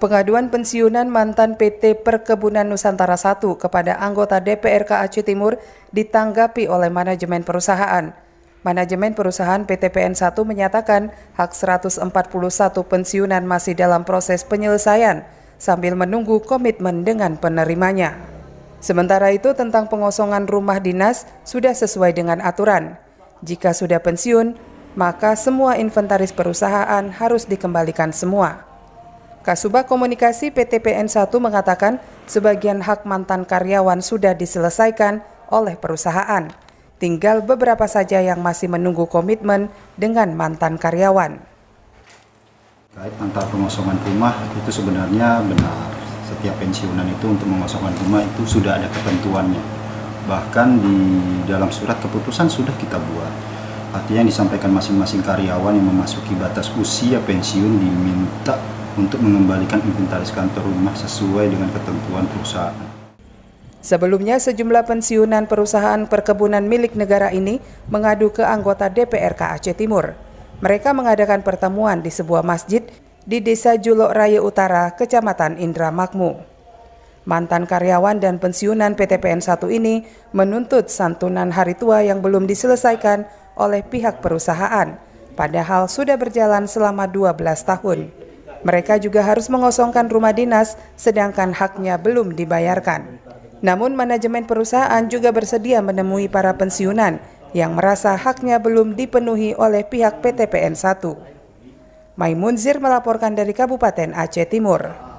Pengaduan pensiunan mantan PT Perkebunan Nusantara I kepada anggota DPRK Aceh Timur ditanggapi oleh manajemen perusahaan. Manajemen perusahaan PT PN 1 menyatakan hak 141 pensiunan masih dalam proses penyelesaian sambil menunggu komitmen dengan penerimanya. Sementara itu tentang pengosongan rumah dinas sudah sesuai dengan aturan. Jika sudah pensiun, maka semua inventaris perusahaan harus dikembalikan semua. Kasubag Komunikasi PT PN1 mengatakan sebagian hak mantan karyawan sudah diselesaikan oleh perusahaan. Tinggal beberapa saja yang masih menunggu komitmen dengan mantan karyawan. Kait antar pengosongan rumah itu sebenarnya benar. Setiap pensiunan itu untuk mengosongkan rumah itu sudah ada ketentuannya. Bahkan di dalam surat keputusan sudah kita buat. Artinya yang disampaikan masing-masing karyawan yang memasuki batas usia pensiun diminta untuk mengembalikan inventaris kantor rumah sesuai dengan ketentuan perusahaan. Sebelumnya, sejumlah pensiunan perusahaan perkebunan milik negara ini mengadu ke anggota DPRK Aceh Timur. Mereka mengadakan pertemuan di sebuah masjid di Desa Julok Raya Utara, Kecamatan Indramakmu. Mantan karyawan dan pensiunan PTPN 1 ini menuntut santunan hari tua yang belum diselesaikan oleh pihak perusahaan, padahal sudah berjalan selama 12 tahun. Mereka juga harus mengosongkan rumah dinas, sedangkan haknya belum dibayarkan. Namun, manajemen perusahaan juga bersedia menemui para pensiunan yang merasa haknya belum dipenuhi oleh pihak PTPN 1. Maimunzir melaporkan dari Kabupaten Aceh Timur.